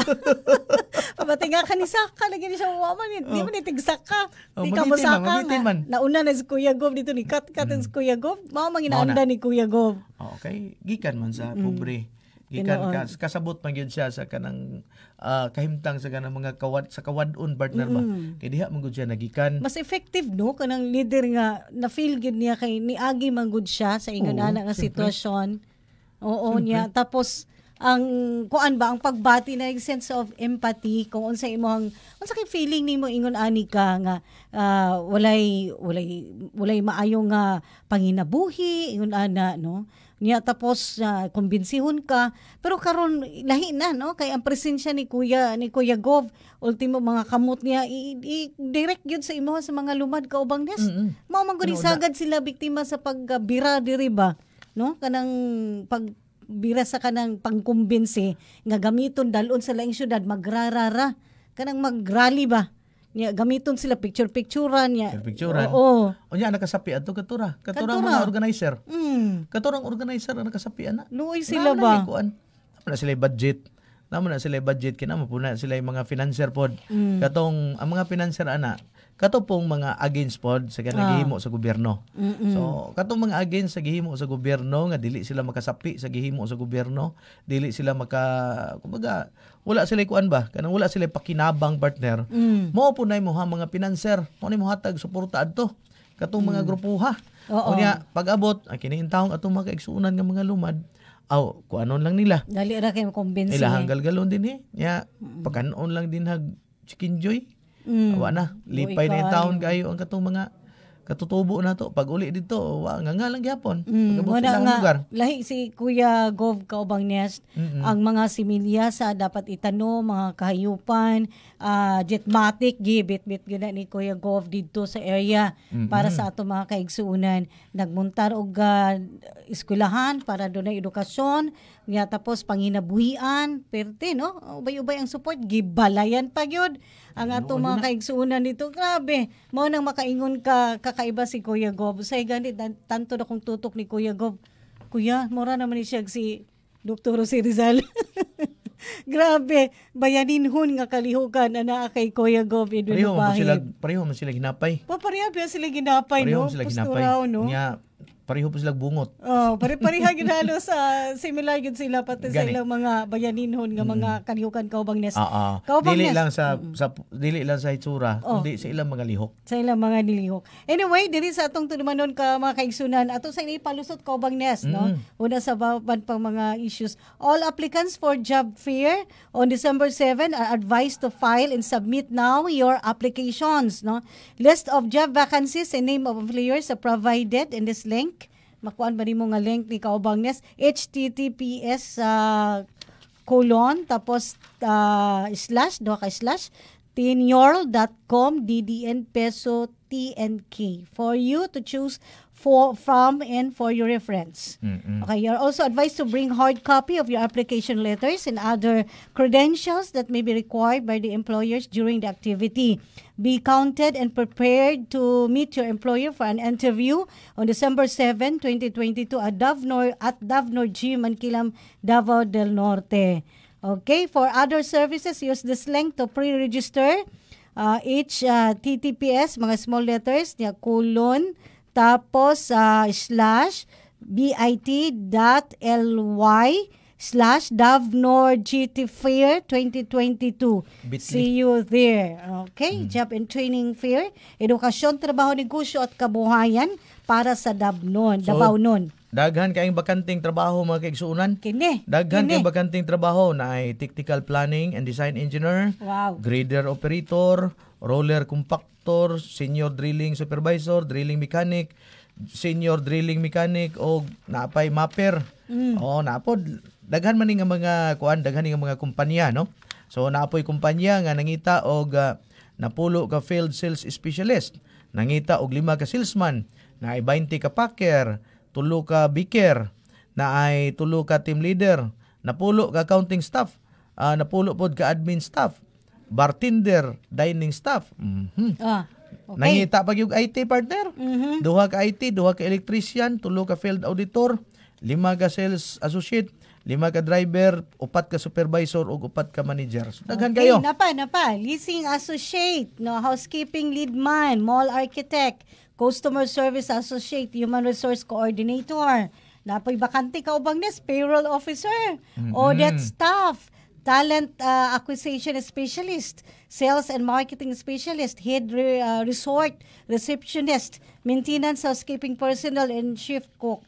Pabati nga ka ni Saka. Lagi ni siya waman. Eh. Di oh. man itigsak ka. Oh, di ka mo Saka. man. nauna na si Kuya Gob dito ni Kat Kat mm. si Kuya Gob Mao mang inaanda ni Kuya Gob okay. Oh, gikan man sa mm. pobre ikan ka kasabot man gyud siya sa kanang uh, kahimtang sa kanang mga kawad sa kawad-on partner mm ba. Kay diha man gud siya nagikan. Mas effective no kanang leader nga na feel gid niya kay niagi man gud siya sa ingon na nga sitwasyon. Oo simple. niya tapos ang kuan ba ang pagbati na yung sense of empathy kung unsa imong unsa kay feeling nimo ingon ani ka nga uh, walay walay walay maayo nga panginabuhi ingon ana no niya tapos uh, ah, kumbinsihon ka pero karon lahi na no kay ang presensya ni kuya ni kuya Gov ultimo mga kamot niya i, i direct gyud sa imo sa mga lumad kaubang des mm-hmm. mao man gud sagad sila biktima sa pagbira ah, diri ba no kanang pag bira sa kanang pangkumbinsi nga gamiton dalon sa laing syudad magrarara kanang magrally ba nya gamiton sila picture picturean nya picture picturean oo o nya nakasapi ato katura katura, katura. mga organizer mm. katurang organizer na nakasapi ana luoy sila na, ba na sila budget namo na sila budget kinamo po na sila mga financier pod. Mm. Katong ang mga financier ana kato pong mga against pod sa kanang ah. oh. sa gobyerno. Mm-mm. So katong mga against sa gihimo sa gobyerno nga dili sila makasapi sa gihimo sa gobyerno, dili sila maka kumbaga wala sila kuan ba kanang wala sila pakinabang partner. Mm. Mao po nay mo ha mga financier, mo ni mo hatag suporta adto katong mm. mga grupo ha. O niya, pag-abot, ang kiniintahong atong mga kaigsuunan ng mga lumad, aw oh, kuanon lang nila dali ra kay convince ila hanggal galon din eh ya mm-hmm. lang din hag chicken joy mm. awa na lipay na taon kayo ang katong mga katutubo na to pag uli dito wa nga nga lang gyapon mm, wala nga lugar. lahi si Kuya Gov kaubang nest mm-hmm. ang mga similya sa dapat itano mga kahayupan uh, jetmatic gibit bit gina ni Kuya Gov dito sa area mm-hmm. para sa ato mga kaigsuunan nagmuntar og uh, eskwelahan para dunay edukasyon nga tapos panginabuhian perte no ubay-ubay ang support gibalayan pa ang ato mga kaigsuunan dito, grabe. mo nang makaingon ka kakaiba si Kuya Gob. Say ganit tanto na kong tutok ni Kuya Gob. Kuya, mura naman ni siya si Dr. Jose Rizal. grabe, bayanin hun nga kalihukan ana kay Kuya Gob Edwin Pareho man sila pareho man sila ginapay. Pa pareho sila ginapay pareho no. Pareho sila ginapay. Nya pareho po sila bungot. Oh, pare-pareha gid halos sa similar gid sila pati sa ilang mga bayaninhon nga mga mm. kaniyukan kaubangnes. Oo. Ah, ah. Dili lang sa, mm. sa dili lang sa itsura, oh. kundi sa ilang mga lihok. Sa ilang mga nilihok. Anyway, diri sa atong tulumanon ka mga kaigsunan, ato sa ipalusot kaubangnes, mm. no? Una sa baban pang mga issues. All applicants for job fair on December 7 are advised to file and submit now your applications, no? List of job vacancies and name of employers are provided in this link makuan ba mo nga link ni Kaubangnes https uh, ah, colon tapos uh, slash duha ka slash tinyorl.com ddn peso tnk for you to choose for from and for your reference. Mm-hmm. Okay, you're also advised to bring hard copy of your application letters and other credentials that may be required by the employers during the activity. Be counted and prepared to meet your employer for an interview on December 7, 2022 at Davnor at Davnor G Mankilam Davao del Norte. Okay, for other services use this link to pre-register uh, each uh, TTPS mga small letters niya colon tapos, uh, slash bit.ly slash GT Fair 2022. Bitly. See you there. Okay, mm. Job and Training Fair, Edukasyon, Trabaho, Negosyo at Kabuhayan para sa Davnor, so, Davao nun. Daghan kayong bakanting trabaho mga kaigsuunan. Kine. Daghan kayong bakanting trabaho na ay technical planning and design engineer, wow. grader operator, roller compactor, senior drilling supervisor, drilling mechanic, senior drilling mechanic o napay mapper. Mm. O napod daghan man ning mga kuan, daghan ning mga kumpanya no. So napoy kumpanya nga nangita og uh, napulo ka field sales specialist, nangita og lima ka salesman, na ay 20 ka packer, tulo ka biker, na ay tulo ka team leader, napulo ka accounting staff, uh, napulo pod ka admin staff, bartender, dining staff. Mm-hmm. Ah. Okay. Nangita pag yung IT partner. Mm-hmm. Duha ka IT, duha ka electrician, tulo ka field auditor, lima ka sales associate, lima ka driver, upat ka supervisor ug upat ka manager. So, daghan okay, kayo. Napa, napa. Leasing associate, no housekeeping lead man, mall architect, customer service associate, human resource coordinator. Napoy bakante ka ubang nes payroll officer, mm-hmm. audit staff, talent uh, acquisition specialist, sales and marketing specialist, head re, uh, resort receptionist, maintenance housekeeping personnel and shift cook,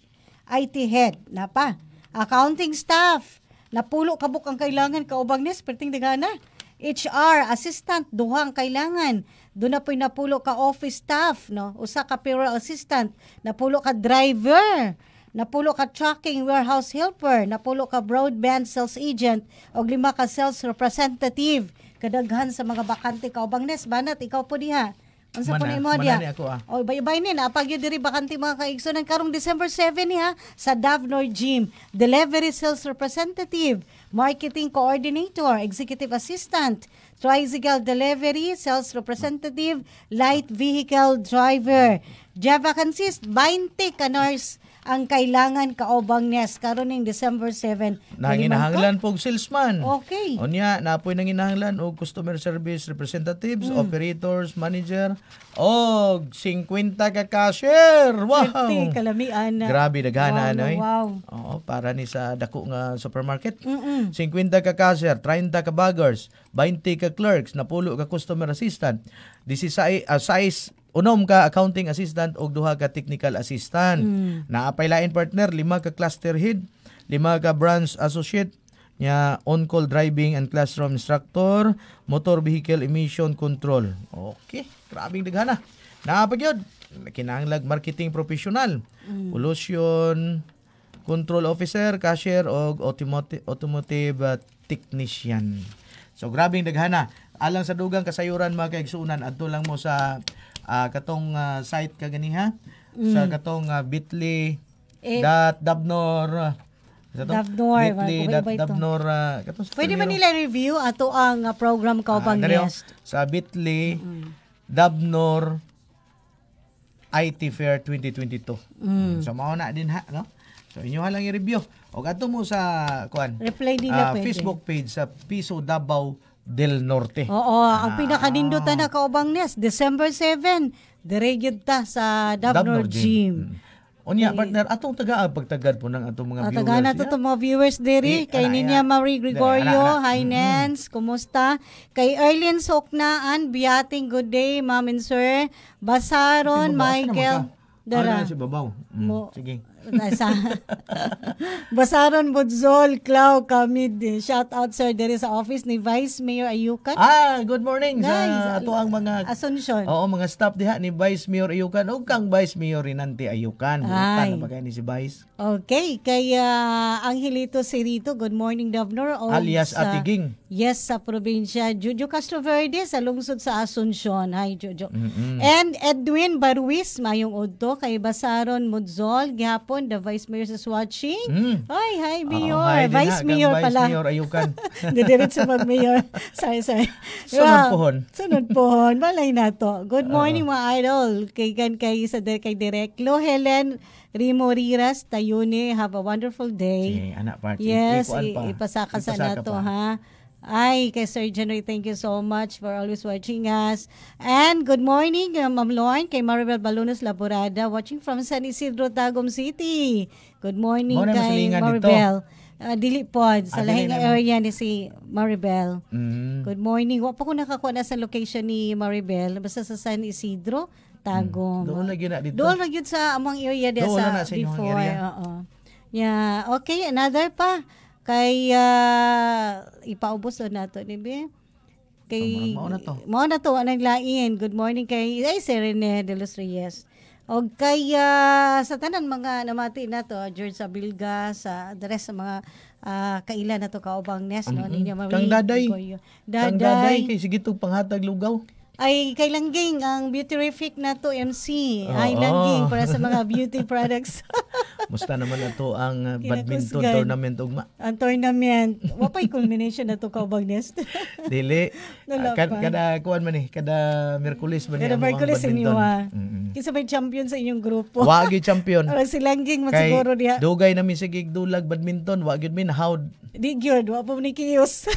IT head, na pa, accounting staff, napulo kabuk ang kailangan kaubang nes perting dagana. HR assistant duha ang kailangan. Do na po'y napulo ka office staff, no? Usa ka payroll assistant, napulo ka driver napulo ka trucking warehouse helper, napulo ka broadband sales agent, og lima ka sales representative. Kadaghan sa mga bakante kaubang nes, banat, ikaw po diha. Ang sa punin mo diya. Ako, ah. O, bay-bay ni, napag yun diri bakante mga kaigso ng karong December 7 niya sa Davnor Gym. Delivery Sales Representative, Marketing Coordinator, Executive Assistant, Tricycle Delivery Sales Representative, Light Vehicle Driver. Java consist 20 ka nurse ang kailangan kaobang nest karon ning December 7. Nanginahanglan pog salesman. Okay. Unya napoy nanginahanglan og customer service representatives, mm. operators, manager og 50 ka cashier. Wow. 50 kalamian. Grabe daghana wow, ano Wow. Oo, para ni sa dako nga supermarket. Mm-mm. 50 ka cashier, 30 ka baggers, 20 ka clerks, napulo ka customer assistant. This is a size unom ka accounting assistant og duha ka technical assistant. Mm. Naapay lain partner, lima ka cluster head, lima ka branch associate, nya on-call driving and classroom instructor, motor vehicle emission control. Okay, grabing daghana. Naapagyod, kinahanglag marketing professional, mm. pollution control officer, cashier og automotive, automotive uh, technician. So grabing daghana. Alang sa dugang kasayuran mga kaigsuunan adto lang mo sa uh, ah, katong uh, ah, site ka ganiha mm. Ah, eh, sa katong uh, bitly eh, dot dabnor Dabnor, bitly dot dabnor uh, katong Pwede ba nila review ato ang uh, program ka pang uh, oh. guest? Sa bitly mm. dabnor IT Fair 2022. Mm. So mauna din ha no. So inyo lang i-review. O ato mo sa kuan. Reply nila uh, pwede. Facebook page sa Piso Dabaw del Norte. Oo, ah. ang pinakanindutan na kaubang nes, December 7, diregyod ta sa Dabnor, Gym. Gym. Mm. O niya, eh, partner, atong taga ah, pagtagad po ng atong mga Ataga viewers. Taga na to, mga viewers diri. Eh, Kay Ninya Marie Gregorio, mm-hmm. hi Nance, kumusta? Kay Erlin Soknaan, biyating good day, ma'am and sir. Basaron, Michael. Dara. Ano si Babaw? Mm. Mo, Sige. Basa. Basaron Budzol, Clau Kamid. Shout out sir dere sa office ni Vice Mayor Ayukan. Ah, good morning Guys, sa ato ang mga Asunsyon. Oo, mga staff diha ni Vice Mayor Ayukan ug kang Vice Mayor Rinante Ayukan. Ay. Tanaw ni si Vice. Okay, kay uh, Angelito Sirito, good morning Governor. Alias Atiging. Ah, Yes, sa probinsya. Jojo Castro Verde sa lungsod sa Asuncion. Hi, Jojo. Mm-hmm. And Edwin Barwis, mayong udto kay Basaron Mudzol, gihapon, the Vice Mayor sa watching. Mm. Hi, hi, ah, Mayor. Oh, hi, Vice na, Mayor pala. Vice Mayor, ayukan. Didirit sa mag-Mayor. sorry, sorry. Sunod well, pohon. Sunod pohon. Balay na to. Good morning, uh, mga idol. Kay kan kay sa kay Direk. Lo, Helen. Rimo Riras, Tayune, have a wonderful day. Okay, anak party. Yes, ipasaka, ipasaka sa nato, ha? Ay, kay Sir Jenry, thank you so much for always watching us. And good morning, uh, Ma'am Loan, kay Maribel Balunos Laborada, watching from San Isidro, Tagum City. Good morning, morning kay Maribel. Uh, dili po, sa ah, lahing area ni si Maribel. Mm. Good morning. Wa pa ko nakakuha na sa location ni Maribel basta sa San Isidro, mm. Tagum. Mm. Doon na dito. Doon na sa among area diya sa, na sa before. Oo. Uh -uh. Yeah, okay, another pa. Kaya uh, ipaubos na nato ni Be. Kay so, mao na to. Mao na to ang lain. Good morning kay ay Serene Rene de los Reyes. O kaya uh, sa tanan mga namati na to, George Sabilga, sa address sa mga uh, kaila na to kaubang nest mm-hmm. no ninyo mami. Kang daday. Daday. Kang daday kay sige to panghatag lugaw ay kay Langging ang Beautyrific na to MC. Oo. Ay Langging oh. para sa mga beauty products. Musta naman na to ang uh, badminton tournament ugma. Ang tournament. Wapay culmination na to ka Bagnes. Dili. Uh, kada, kada kuan man eh, kada Miyerkules man Kada Miyerkules inyo ha. mm Kinsa may champion sa inyong grupo. Wagi champion. Para si Langging man siguro diha. Dugay na mi sa dulag badminton, wa gyud min how Di gyud, wa pa ni Kiyos.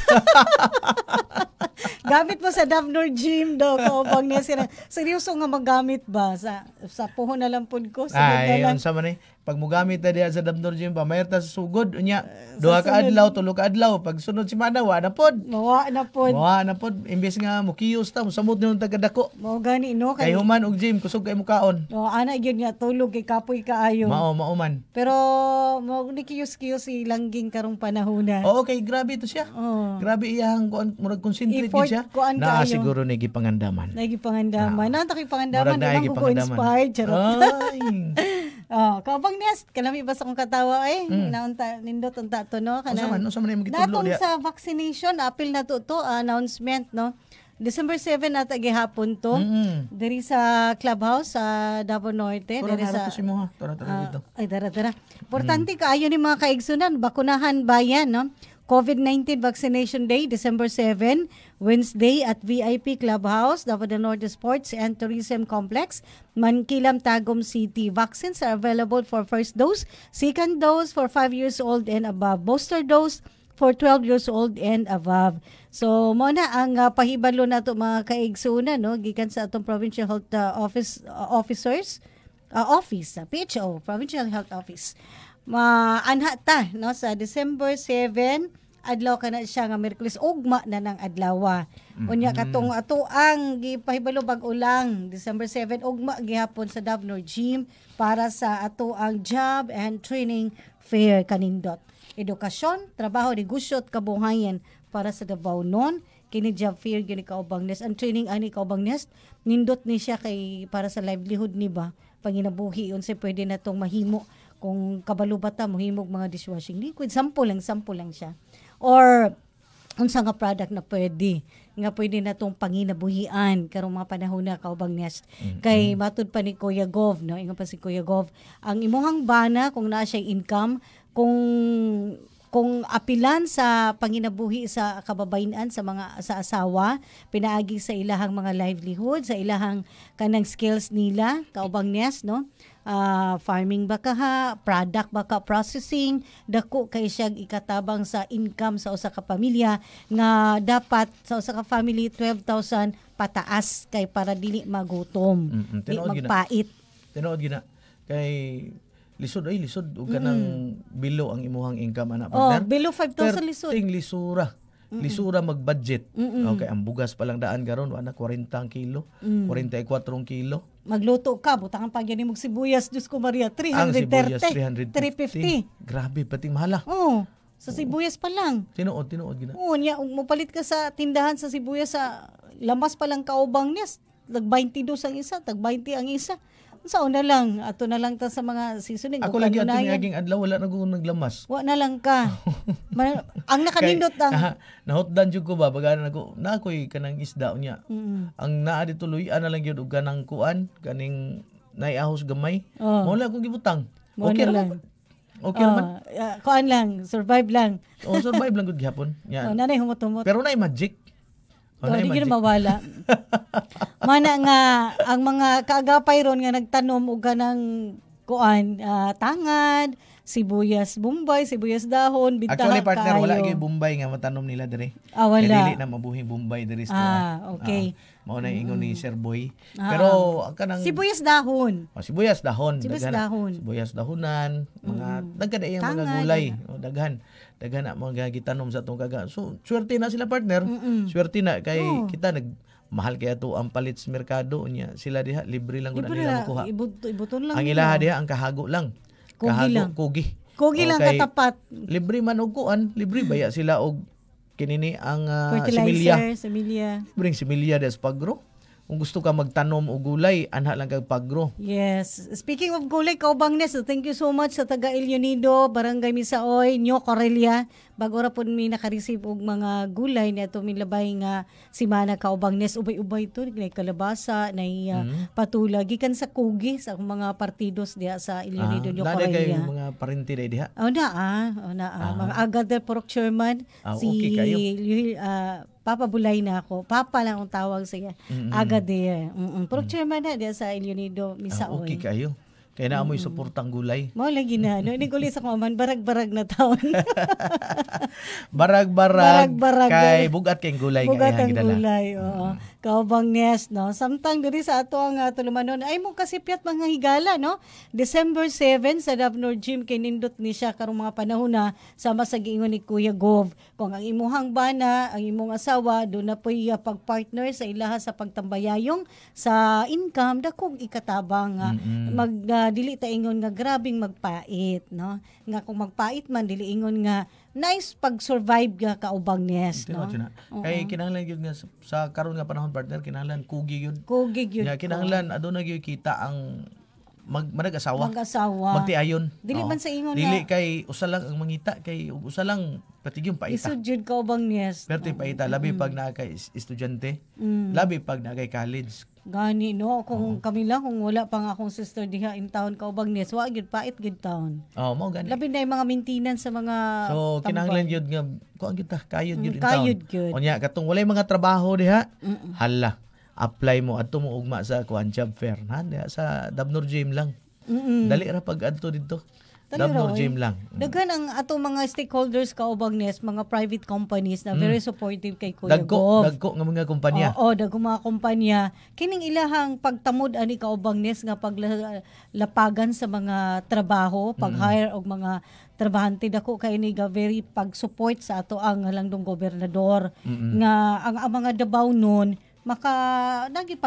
Gamit mo sa Davnor Gym daw pag niya sila. Seryoso nga magamit ba sa sa puhon na lang pod ko? Sa Ay, ah, yun sa man eh pag mugamit na diya sa damnor gym pamayar ta sa sugod unya eh, duha ka adlaw tulo ka adlaw pag sunod semana wa na pod wa na pod wa na pod imbes nga mukiyos ta mosamot ni taga dako mao gani no kay human og gym kusog kay mukaon no ana gyud nga tulog kay kapoy kaayo mao mao man pero mo ni kiyos kiyos ilangging karong panahona oo kay grabe to siya oh. grabe iyang kuan murag concentrate Effort, siya na siguro ni gipangandaman na gipangandaman na ta kay pangandaman na ko inspired charot Oh, kapag niya, kalami ba sa kong katawa eh, mm. naunta, nindot unta to no? Kana, unsa man, unsa man yung gitudlo diya? sa vaccination, apil na to to, announcement no? December 7 at agihapon to. Mm-hmm. Diri sa clubhouse sa uh, Davao Norte. Tara, diri sa to si Moha. Tara, tara uh, dito. Ay, tara, tara. Mm. Importante mm. kaayo ni mga kaigsunan, bakunahan bayan, no? COVID-19 Vaccination Day, December 7, Wednesday at VIP Clubhouse, Davao del Norte Sports and Tourism Complex, Mankilam, Tagum City. Vaccines are available for first dose, second dose for 5 years old and above, booster dose for 12 years old and above. So mo na ang uh, pahibalo nato mga kaigsuna no gikan sa atong provincial health uh, office uh, officers uh, office uh, PHO provincial health office ma anha ta no sa December 7 adlaw kana siya nga Miyerkules ugma na nang adlaw. Mm-hmm. Unya katong ato ang gipahibalo bag ulang December 7 ugma gihapon sa Davnor Gym para sa ato ang job and training fair kanindot. Edukasyon, trabaho, negosyo at kabuhayan para sa Davao noon kini job fair gyud kaubang nest ang training ani kaubang nest nindot ni siya kay para sa livelihood ni ba panginabuhi unsa pwede na tong mahimo kung kabalo ba ta mohimog mga dishwashing liquid sample lang sample lang siya or unsa nga product na pwede nga pwede na tong panginabuhian karong mga panahon na kaubang nest mm-hmm. kay matud pa ni Kuya Gov no ingon pa si Kuya Gov ang imuhang bana kung naa siya income kung kung apilan sa panginabuhi sa kababayenan sa mga sa asawa pinaagi sa ilahang mga livelihood sa ilahang kanang skills nila kaubang nest no uh, farming ba kaha, product ba baka processing, dako kay siya ikatabang sa income sa usa ka pamilya nga dapat sa usa ka family 12,000 pataas kay para dili magutom, mm-hmm. dili magpait. Tinuod gina kay lisod ay lisod ug kanang mm. below ang imuhang income ana partner. Oh, below 5,000 lisod. Ting lisura Mm-mm. lisura mag-budget. Mm-mm. Okay, ang bugas pa lang daan garon wala 40 kilo, mm. 44 kilo. Magluto ka, butang pag yan mo sibuyas, Diyos ko Maria, 330. Ang sibuyas, 350. 350. Grabe, pati mahala. Oo. Oh. Sa sibuyas pa lang. Tinuod, tinuod gina. Oo, niya, um, mapalit ka sa tindahan sa sibuyas sa lamas pa lang kaubang niya. Tag 22 ang isa, tag 20 ang isa. Sao na lang, ato na lang ta sa mga seasoning. Ako lagi ato niaging adlaw, wala na kong naglamas. Wa na lang ka. Man, ang nakanindot ang... Na, nahotdan jud ko ba, pagana na ako, na ako'y kanang isda niya. Mm. Ang naa di tuloy, ana lang yun, ganang kuan, ganing naiahos gamay. Oh. Mawala akong gibutang. Mawala okay lang. lang. Okay oh, naman. Uh, kuan lang, survive lang. oh, survive lang gud gihapon. Yan. Oh, nanay humot-humot. Pero na magic. Oh, Dodi gid mawala. Mana nga ang mga kaagapay ron nga nagtanom og ganang kuan uh, tangad, sibuyas Bombay, sibuyas dahon, bitaha Actually partner kaayo. wala gyud Bombay nga matanom nila diri. Ah, wala. Kaya dili na mabuhi Bombay diri sa. Ah, okay. Uh, mao na ingon ni mm. Sir Boy. Ah, Pero ah. ang kanang sibuyas dahon. Oh, sibuyas dahon. Sibuyas daghan, dahon. Sibuyas dahonan, mga mm. daghan mga gulay, oh, daghan dagana mo gitanom sa atong kaga. So swerte na sila partner. Mm-mm. Swerte na kay oh. kita nag mahal kaya to ang palit merkado niya. Sila diha libre lang gud nila makuha. Ibuton lang. Ang ilaha diha ang kahago lang. Kugi kahago, lang. Kugi. Kugi okay. lang katapat. Libre man og kuan, libre hmm. baya sila og kinini ang uh, ah, similya. similya. Bring similya des pagro kung gusto ka magtanom og gulay anha lang kag pagro yes speaking of gulay kaubang nes thank you so much sa taga Ilyonido barangay Misaoy New Corelia bago ra pud mi nakareceive og mga gulay ni ato milabay nga simana kaubang nes ubay-ubay to nay kalabasa nay uh, mm-hmm. patula gikan sa kugi sa mga partidos diha sa Ilyonido ah, New Corelia kay mga parente day diha oh na ah oh na ah. ah. mga agad del Porok Chairman ah, si okay kayo. Uh, Papa Bulay na ako. Papa lang ang tawag sa iya. Mm-hmm. Aga diya. Mm-hmm. Pero chairman na diya sa Ilunido, Misaol. Ah, okay kayo. Kaya na amoy mm. suportang gulay. Mo lagi na. No, ini gulay sa kuman barag-barag na taon. barag-barag. barag-barag. Kay bugat kay gulay bugat nga Bugat ang gulay, oo. Mm. Kaubang Nes, no? Samtang diri sa ato ang uh, tulumanon. Ay mo kasi piyat mga higala, no? December 7, sa Davnor Gym, kay nindot ni siya karong mga panahon na sama sa giingon ni Kuya Gov. Kung ang imuhang bana, ang imong asawa, do na po uh, ah, pag-partner sa ilaha sa pagtambayayong sa income, dakong ikatabang uh, mm-hmm. mag, uh, dili ta ingon nga grabing magpait, no? Nga kung magpait man, dili ingon nga nice pag-survive ka kaubang niya, no? uh-huh. Kay kinahanglan gyud nga sa karon nga panahon partner kinahanglan kugi gyud. Kugi gyud. Yeah, kinahanglan aduna gyud kita ang mag managasawa. Mag-asawa. Magtiayon. Dili man sa ingon Dili na. kay usa lang ang mangita kay usa lang patigyon paita. Isud jud kaubang niya. Perti oh. paita labi mm. pag naa kay estudyante. Mm. Labi pag naa kay college Gani no kung uh-huh. kami lang kung wala pa nga akong sister diha in town ubang nes wa gid pait gid town. Oh, mo gani. Labi na mga maintenance sa mga So tambay. kinahanglan gyud nga ko ang ta kayod gyud mm, in kayod town. Gyud. Unya katong walay mga trabaho diha. Mm-mm. Hala apply mo adto mo ugma sa kuan job fair na diha sa Dabnor Gym lang. Mm-mm. Dali ra pag adto didto. Love no lang. Mm. Daghan ang ato mga stakeholders kaubag nes mga private companies na mm. very supportive kay Kuya dagko, Gov. Dagko nga mga kumpanya. Oo, oh, dagko mga kumpanya. Kining ilahang pagtamod ani kaubag nes nga paglapagan sa mga trabaho, mm. pag-hire mm. og mga trabahante dako kay ni ga very pag-support sa ato ang langdong gobernador Mm-mm. nga ang, ang mga dabaw noon maka naging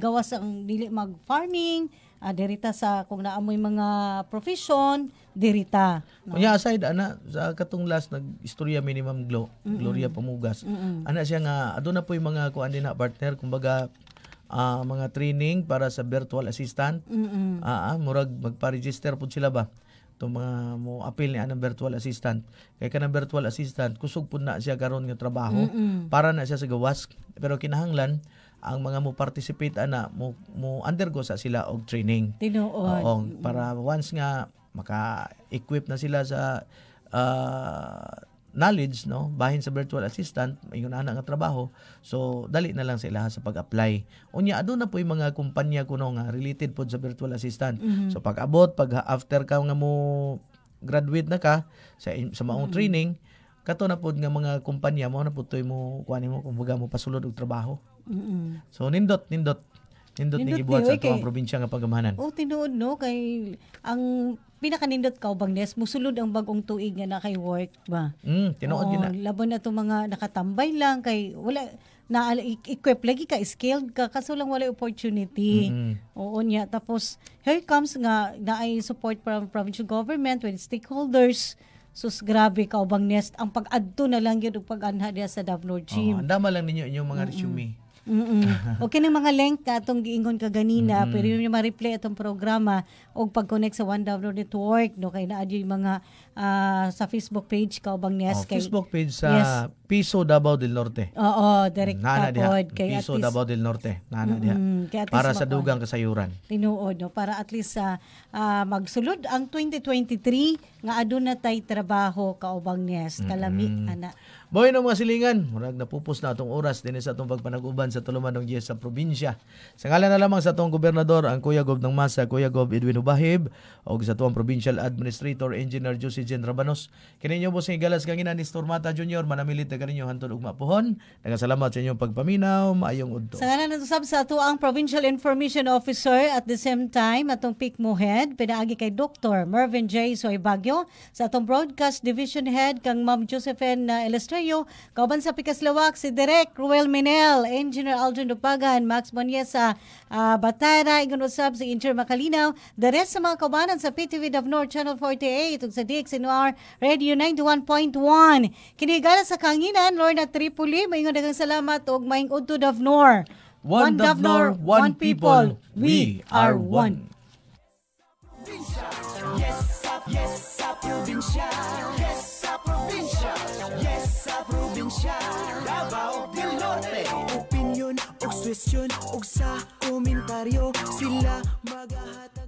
gawas ang dili mag farming uh, ah, dirita sa kung naamoy mga profession dirita no? Kunya aside ana sa katong last nag istorya minimum Ma'am Glo, Mm-mm. Gloria Pamugas. Mm-mm. Ana siya nga aduna po yung mga kuan din na partner kumbaga uh, mga training para sa virtual assistant. Mm-mm. Uh, murag magpa-register pud sila ba itong mga mo apil ni anang virtual assistant kay kanang virtual assistant kusog pud na siya karon nga trabaho Mm-mm. para na siya sa gawas pero kinahanglan ang mga mo participate ana mo mo undergo sa sila og training. Tinuod. Oo, mm. para once nga maka-equip na sila sa uh, knowledge no bahin sa virtual assistant ingon ana nga trabaho so dali na lang sila sa pag-apply unya aduna po yung mga kumpanya kuno nga related pod sa virtual assistant mm-hmm. so pag abot pag after ka nga mo graduate na ka sa sa maong mm-hmm. training kato na pod nga mga kumpanya mo na pud mo kuan mo kumbaga mo pasulod og trabaho Mm-mm. So nindot, nindot. Nindot, nindot ni Gibuhat sa atong probinsya nga pagamahanan. Oo, oh, tinuod no kay ang pinakanindot ka bang Nes, musulod ang bagong tuig nga na kay work ba. Mm, tinuod oh, yun na. Labo na to mga nakatambay lang kay wala na equip lagi ka skilled ka kaso lang wala opportunity. Mm-hmm. Oo niya tapos here comes nga na naay support from provincial government with stakeholders. Sus, grabe ka bang nest. Ang pag-adto na lang yun o pag-anha sa Davnor Gym. Oh, dama lang ninyo inyong mga mm-hmm. resume. Mm-mm. Okay ng mga link atong giingon ka ganina mm-hmm. pero yung ma-replay itong programa og pag-connect sa One Download Network no kay naa mga uh, sa Facebook page ka bang yes oh, kay Facebook page sa yes. Piso Davao del Norte. Oo, direct mm, nana pod kay Piso least, Davao del Norte. Nana mm-hmm. diha. Para sa dugang kasayuran. Tinuod no para at least sa uh, uh, ah, magsulod ang 2023 nga aduna tay trabaho kaubang yes kalami mm-hmm. ana. Boy mga silingan, murag napupos na atong oras din sa atong pagpanag-uban sa tuluman ng Diyos sa probinsya. Sa ngalan na lamang sa atong gobernador, ang Kuya Gob ng Masa, Kuya Gob Edwin Ubahib, o sa atong Provincial Administrator, Engineer Josie Jen Rabanos. Kininyo mo sa igalas kang ina ni Stormata Jr., manamilit na ganinyo hantod ug mapuhon. Nagasalamat sa inyong pagpaminaw, maayong udto. Sa ngalan na sab sa ato ang Provincial Information Officer at the same time atong peak mo Head, pinaagi kay Dr. Mervin J. Soy Bagyo, sa atong Broadcast Division Head kang Ma'am Josephine uh, Illustrator Rosario, kauban sa Pikaslawak si Direk Ruel Menel, Engineer Aljon Dupagan, Max Bonyesa, uh, Batara, Ingon Usab, si Incher Makalinaw, the rest sa mga kaubanan sa PTV of North Channel 48 ug sa DXNR Radio 91.1. Kinigala sa kanginan, Lorna Tripoli, mayingon dagang salamat ug maing Udto of North. One, one governor, one people, we are one. Yes, yes, provincia probinsya Davao del Norte Opinyon o kwestiyon o sa komentaryo Sila maghahatay